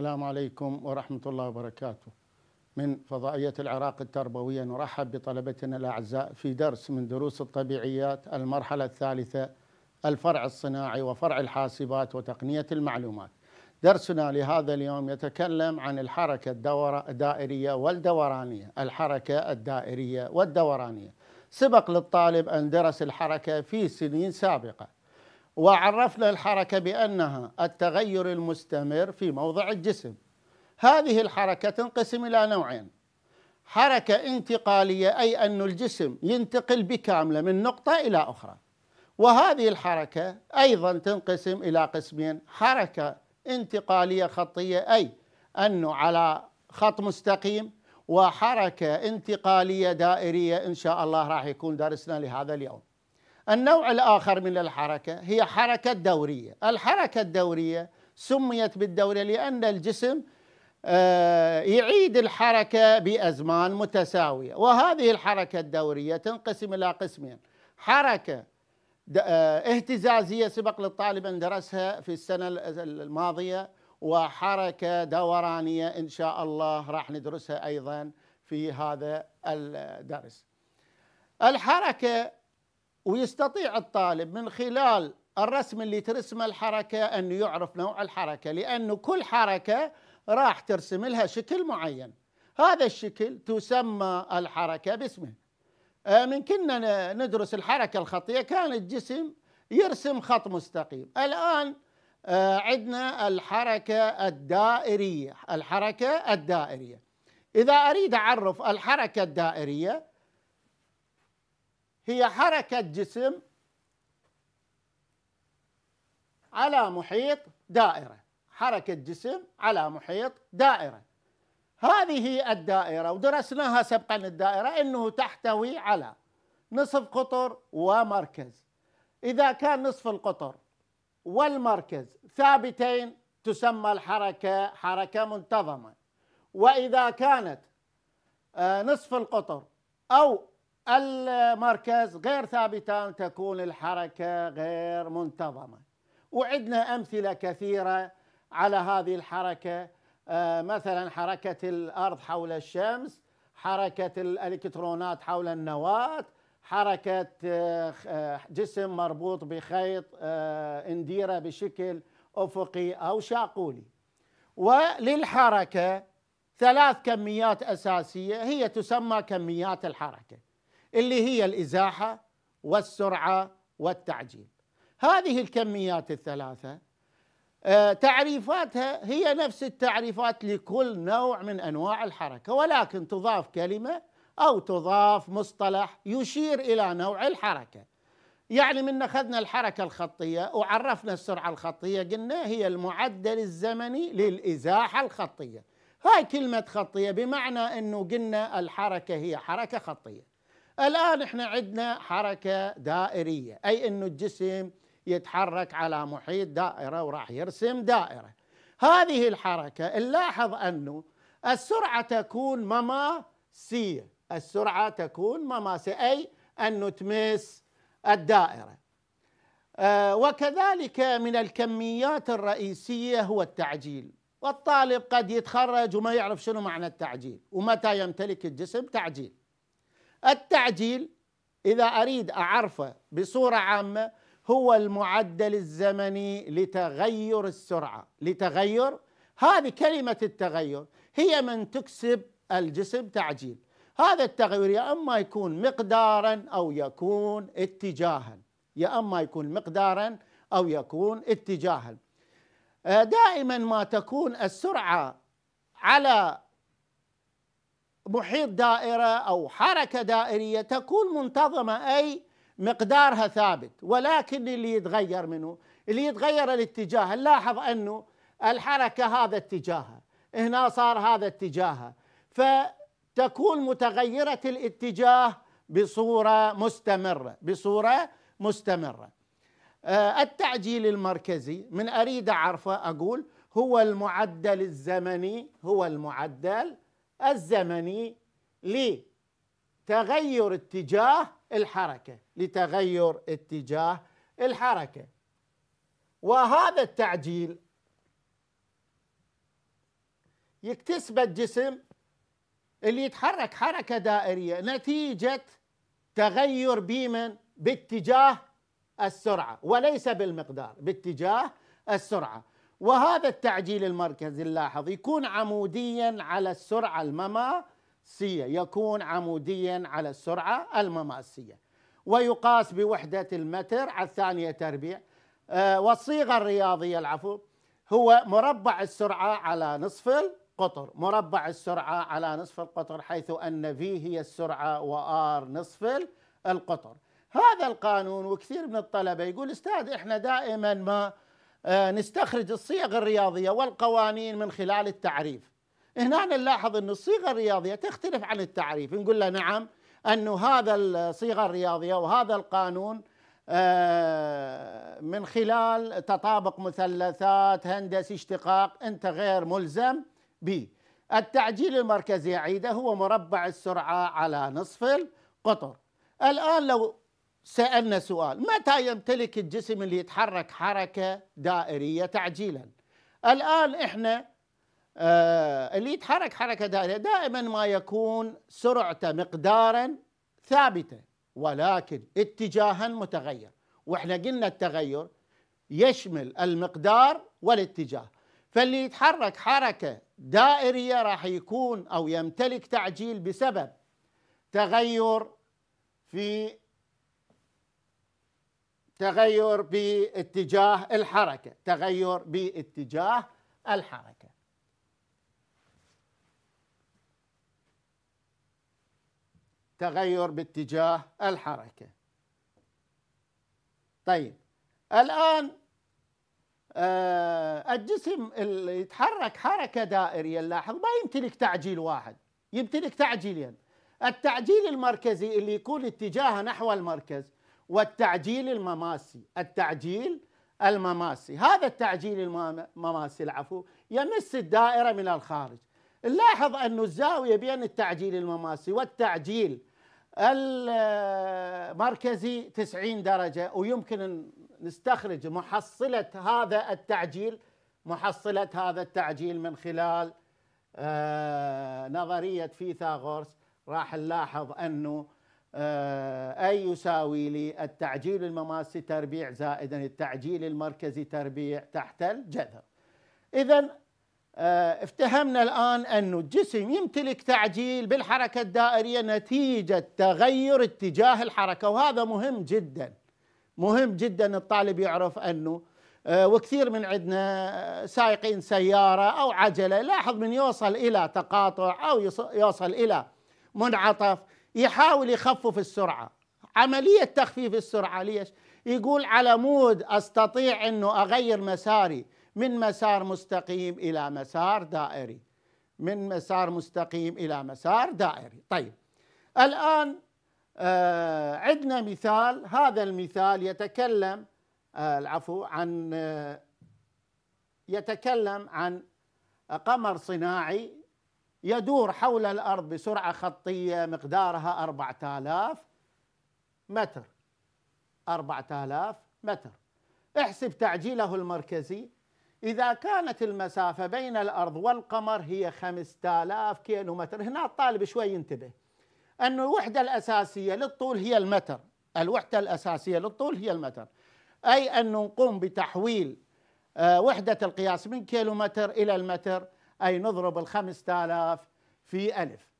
السلام عليكم ورحمة الله وبركاته من فضائية العراق التربوية نرحب بطلبتنا الأعزاء في درس من دروس الطبيعيات المرحلة الثالثة الفرع الصناعي وفرع الحاسبات وتقنية المعلومات درسنا لهذا اليوم يتكلم عن الحركة الدائرية والدورانية الحركة الدائرية والدورانية سبق للطالب أن درس الحركة في سنين سابقة وعرفنا الحركة بأنها التغير المستمر في موضع الجسم هذه الحركة تنقسم إلى نوعين حركة انتقالية أي أن الجسم ينتقل بكاملة من نقطة إلى أخرى وهذه الحركة أيضا تنقسم إلى قسمين حركة انتقالية خطية أي أنه على خط مستقيم وحركة انتقالية دائرية إن شاء الله راح يكون درسنا لهذا اليوم النوع الآخر من الحركة هي حركة دورية الحركة الدورية سميت بالدورية لأن الجسم آه، يعيد الحركة بأزمان متساوية وهذه الحركة الدورية تنقسم إلى قسمين حركة آه، اهتزازية سبق للطالب أن درسها في السنة الماضية وحركة دورانية إن شاء الله راح ندرسها أيضا في هذا الدرس الحركة ويستطيع الطالب من خلال الرسم اللي ترسمه الحركة أنه يعرف نوع الحركة لأنه كل حركة راح ترسم لها شكل معين هذا الشكل تسمى الحركة باسمه آه، من كنا ندرس الحركة الخطية كان الجسم يرسم خط مستقيم الآن آه، عندنا الحركة الدائرية الحركة الدائرية إذا أريد أعرف الحركة الدائرية هي حركة جسم على محيط دائرة حركة جسم على محيط دائرة هذه الدائرة ودرسناها سبقا الدائرة أنه تحتوي على نصف قطر ومركز إذا كان نصف القطر والمركز ثابتين تسمى الحركة حركة منتظمة وإذا كانت آه، نصف القطر أو المركز غير ثابتة تكون الحركة غير منتظمة وعندنا أمثلة كثيرة على هذه الحركة آه، مثلا حركة الأرض حول الشمس حركة الإلكترونات حول النواة حركة آه، آه، جسم مربوط بخيط انديره بشكل افقي او شاقولي وللحركه ثلاث كميات اساسيه هي تسمى كميات الحركه اللي هي الازاحه والسرعه والتعجيل. هذه الكميات الثلاثه آه، تعريفاتها هي نفس التعريفات لكل نوع من انواع الحركه ولكن تضاف كلمه او تضاف مصطلح يشير الى نوع الحركه. يعني من اخذنا الحركه الخطيه وعرفنا السرعه الخطيه قلنا هي المعدل الزمني للازاحه الخطيه. هاي كلمه خطيه بمعنى انه قلنا الحركه هي حركه خطيه. الآن احنا عندنا حركة دائرية أي أن الجسم يتحرك على محيط دائرة وراح يرسم دائرة هذه الحركة نلاحظ أنه السرعة تكون مماسية السرعة تكون مماسية أي أنه تمس الدائرة آه، وكذلك من الكميات الرئيسية هو التعجيل والطالب قد يتخرج وما يعرف شنو معنى التعجيل ومتى يمتلك الجسم تعجيل التعجيل إذا أريد أعرفه بصورة عامة هو المعدل الزمني لتغير السرعة لتغير هذه كلمة التغير هي من تكسب الجسم تعجيل هذا التغير يا اما يكون مقدارا او يكون اتجاها يا اما يكون مقدارا او يكون اتجاها آه، دائما ما تكون السرعه على محيط دائره او حركه دائريه تكون منتظمه اي مقدارها ثابت ولكن اللي يتغير منه اللي يتغير الاتجاه نلاحظ انه الحركه هذا اتجاهها هنا صار هذا اتجاهها فتكون متغيره الاتجاه بصوره مستمره بصوره مستمره آه، التعجيل المركزي من اريد اعرفه اقول هو المعدل الزمني هو المعدل الزمني لتغير اتجاه الحركة لتغير اتجاه الحركة وهذا التعجيل يكتسبه الجسم اللي يتحرك حركة دائرية نتيجة تغير بمن باتجاه السرعة وليس بالمقدار باتجاه السرعة وهذا التعجيل المركزي اللاحظ يكون عموديا على السرعة المماسية يكون عموديا على السرعة المماسية ويقاس بوحدة المتر على الثانية تربيع آه، والصيغة الرياضية العفو هو مربع السرعة على نصف القطر مربع السرعة على نصف القطر حيث أن في هي السرعة وآر نصف القطر هذا القانون وكثير من الطلبة يقول استاذ احنا دائما ما آه، نستخرج الصيغ الرياضية والقوانين من خلال التعريف هنا نلاحظ أن الصيغة الرياضية تختلف عن التعريف نقول له نعم أن هذا الصيغة الرياضية وهذا القانون آه، من خلال تطابق مثلثات هندسي اشتقاق أنت غير ملزم به التعجيل المركزي عيده هو مربع السرعة على نصف القطر الآن لو سألنا سؤال متى يمتلك الجسم اللي يتحرك حركة دائرية تعجيلا الآن إحنا آه اللي يتحرك حركة دائرية دائما ما يكون سرعته مقدارا ثابتة ولكن اتجاها متغير وإحنا قلنا التغير يشمل المقدار والاتجاه فاللي يتحرك حركة دائرية راح يكون أو يمتلك تعجيل بسبب تغير في تغير باتجاه الحركة تغير باتجاه الحركة تغير باتجاه الحركة طيب الآن آه، الجسم اللي يتحرك حركة دائرية لاحظ ما يمتلك تعجيل واحد يمتلك تعجيلين التعجيل المركزي اللي يكون اتجاهه نحو المركز والتعجيل المماسي التعجيل المماسي هذا التعجيل المماسي العفو يمس الدائرة من الخارج نلاحظ أن الزاوية بين التعجيل المماسي والتعجيل المركزي 90 درجة ويمكن أن نستخرج محصلة هذا التعجيل محصلة هذا التعجيل من خلال آه، نظرية فيثاغورس راح نلاحظ أنه آه، أي يساوي لي التعجيل المماسي تربيع زائدا التعجيل المركزي تربيع تحت الجذر إذا آه، افتهمنا الآن أن الجسم يمتلك تعجيل بالحركة الدائرية نتيجة تغير اتجاه الحركة وهذا مهم جدا مهم جدا الطالب يعرف أنه آه، وكثير من عندنا سائقين سيارة أو عجلة لاحظ من يوصل إلى تقاطع أو يوصل إلى منعطف يحاول يخفف السرعه عمليه تخفيف السرعه ليش يقول على مود استطيع انه اغير مساري من مسار مستقيم الى مسار دائري من مسار مستقيم الى مسار دائري طيب الان آه عندنا مثال هذا المثال يتكلم آه العفو عن آه يتكلم عن قمر صناعي يدور حول الأرض بسرعة خطية مقدارها 4000 متر 4000 متر احسب تعجيله المركزي إذا كانت المسافة بين الأرض والقمر هي 5000 كيلو متر هنا الطالب شوي ينتبه أن الوحدة الأساسية للطول هي المتر الوحدة الأساسية للطول هي المتر أي أن نقوم بتحويل آه، وحدة القياس من كيلو متر إلى المتر أي نضرب الخمسة آلاف في ألف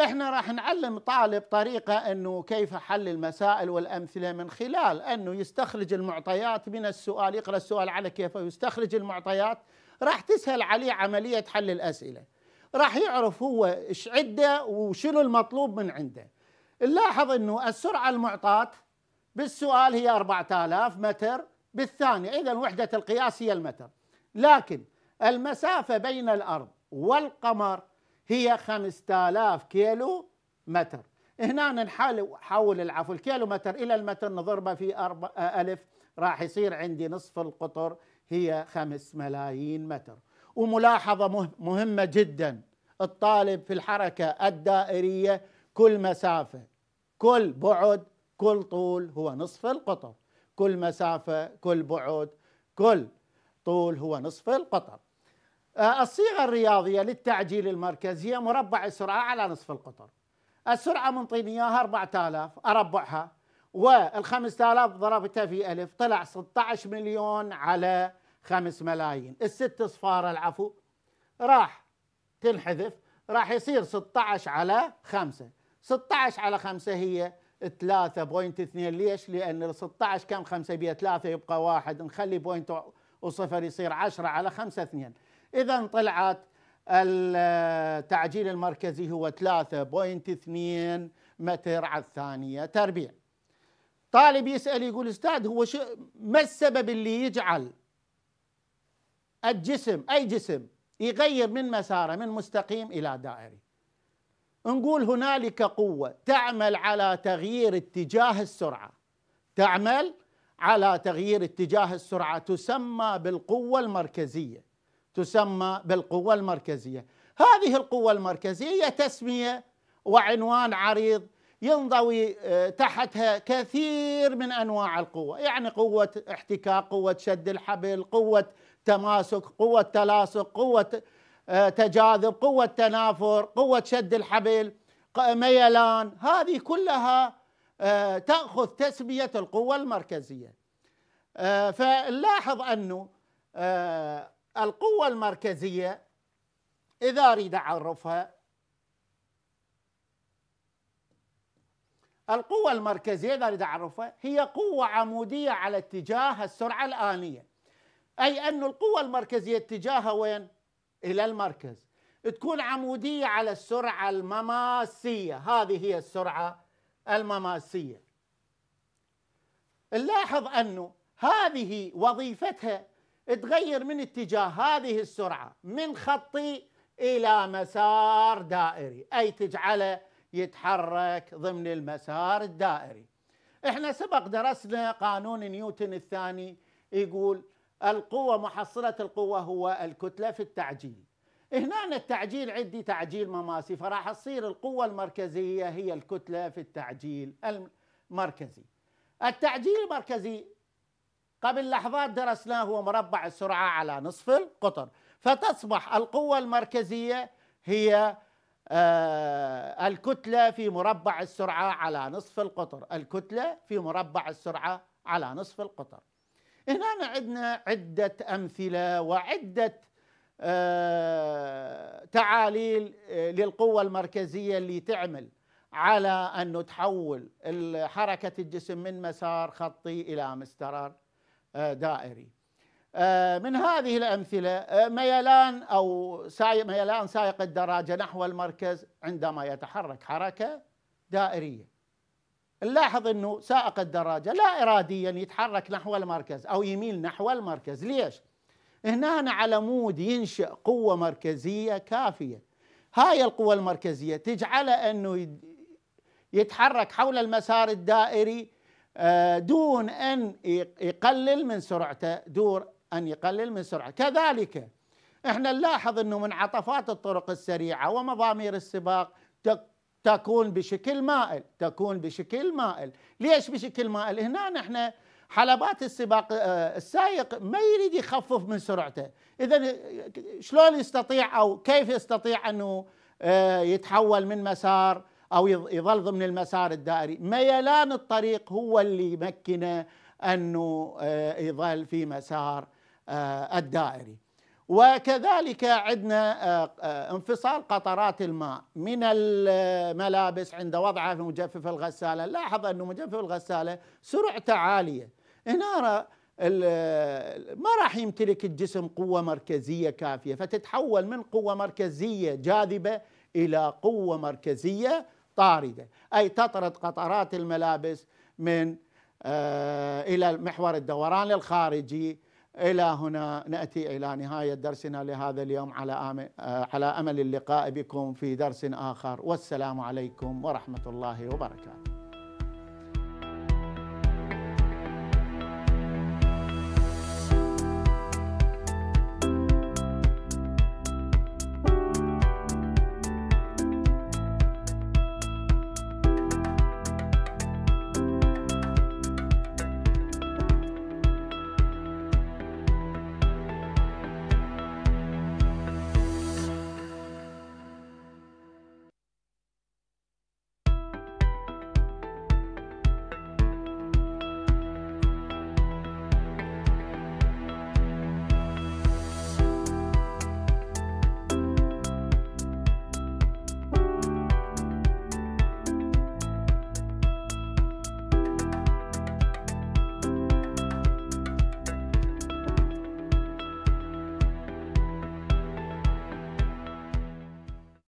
احنا راح نعلم طالب طريقة انه كيف حل المسائل والامثلة من خلال انه يستخرج المعطيات من السؤال يقرأ السؤال على كيفه ويستخرج المعطيات راح تسهل عليه عملية حل الاسئلة راح يعرف هو ايش عده وشنو المطلوب من عنده نلاحظ انه السرعة المعطاة بالسؤال هي 4000 متر بالثانية اذا وحدة القياس هي المتر لكن المسافة بين الأرض والقمر هي 5000 كيلو متر هنا نحول العفو الكيلو متر إلى المتر نضربه في أربع آه، ألف راح يصير عندي نصف القطر هي 5 ملايين متر وملاحظة مهمة جدا الطالب في الحركة الدائرية كل مسافة كل بعد كل طول هو نصف القطر كل مسافة كل بعد كل طول هو نصف القطر آه، الصيغة الرياضية للتعجيل المركزي هي مربع السرعة على نصف القطر السرعة منطيني إياها 4000 أربعها وال 5000 ضربتها في ألف طلع 16 مليون على 5 ملايين الست صفار العفو راح تنحذف راح يصير 16 على 5 16 على 5 هي 3.2 ليش؟ لأن ال 16 كم 5 بيها 3 يبقى واحد نخلي بوينت وصفر يصير 10 على 5 2 إذا طلعت التعجيل المركزي هو 3.2 متر على الثانية تربيع طالب يسأل يقول أستاذ هو شو ما السبب اللي يجعل الجسم أي جسم يغير من مساره من مستقيم إلى دائري نقول هنالك قوة تعمل على تغيير اتجاه السرعة تعمل على تغيير اتجاه السرعة تسمى بالقوة المركزية تسمى بالقوة المركزية هذه القوة المركزية هي تسمية وعنوان عريض ينضوي آه، تحتها كثير من انواع القوه، يعني قوه احتكاك، قوه شد الحبل، قوه تماسك، قوه تلاصق، قوه آه، تجاذب، قوه تنافر، قوه شد الحبل، ميلان، هذه كلها آه، تاخذ تسميه القوه المركزيه. فنلاحظ انه القوة المركزية إذا أريد أعرفها القوة المركزية إذا أريد أعرفها هي قوة عمودية على اتجاه السرعة الآنية أي أن القوة المركزية اتجاهها وين؟ إلى المركز تكون عمودية على السرعة المماسية هذه هي السرعة المماسية نلاحظ أنه هذه وظيفتها تغير من اتجاه هذه السرعة من خطي إلى مسار دائري أي تجعله يتحرك ضمن المسار الدائري احنا سبق درسنا قانون نيوتن الثاني يقول القوة محصلة القوة هو الكتلة في التعجيل هنا التعجيل عندي تعجيل مماسي فراح تصير القوة المركزية هي الكتلة في التعجيل المركزي التعجيل المركزي قبل لحظات درسناه هو مربع السرعة على نصف القطر فتصبح القوة المركزية هي آه، الكتلة في مربع السرعة على نصف القطر الكتلة في مربع السرعة على نصف القطر هنا عندنا عدة أمثلة وعدة آه، تعاليل آه، للقوة المركزية اللي تعمل على أنه تحول حركة الجسم من مسار خطي إلى مسترار آه، دائري آه، من هذه الأمثلة آه، ميلان أو ميلان سائق الدراجة نحو المركز عندما يتحرك حركة دائرية نلاحظ أنه سائق الدراجة لا إراديا يتحرك نحو المركز أو يميل نحو المركز ليش؟ هنا على مود ينشأ قوة مركزية كافية هاي القوة المركزية تجعله أنه يتحرك حول المسار الدائري آه، دون ان يقلل من سرعته دور ان يقلل من سرعته كذلك احنا نلاحظ انه من عطفات الطرق السريعه ومضامير السباق تكون بشكل مائل تكون بشكل مائل ليش بشكل مائل هنا نحن حلبات السباق آه، السائق ما يريد يخفف من سرعته اذا شلون يستطيع او كيف يستطيع انه آه، يتحول من مسار أو يظل ضمن المسار الدائري ميلان الطريق هو اللي يمكنه أنه آه، يظل في مسار آه، الدائري وكذلك عندنا آه، انفصال قطرات الماء من الملابس عند وضعها في مجفف الغسالة لاحظ أن مجفف الغسالة سرعته عالية هنا ما راح يمتلك الجسم قوة مركزية كافية فتتحول من قوة مركزية جاذبة إلى قوة مركزية طاردة أي تطرد قطرات الملابس من آه، إلى محور الدوران الخارجي إلى هنا نأتي إلى نهاية درسنا لهذا اليوم على آه، على أمل اللقاء بكم في درس آخر والسلام عليكم ورحمة الله وبركاته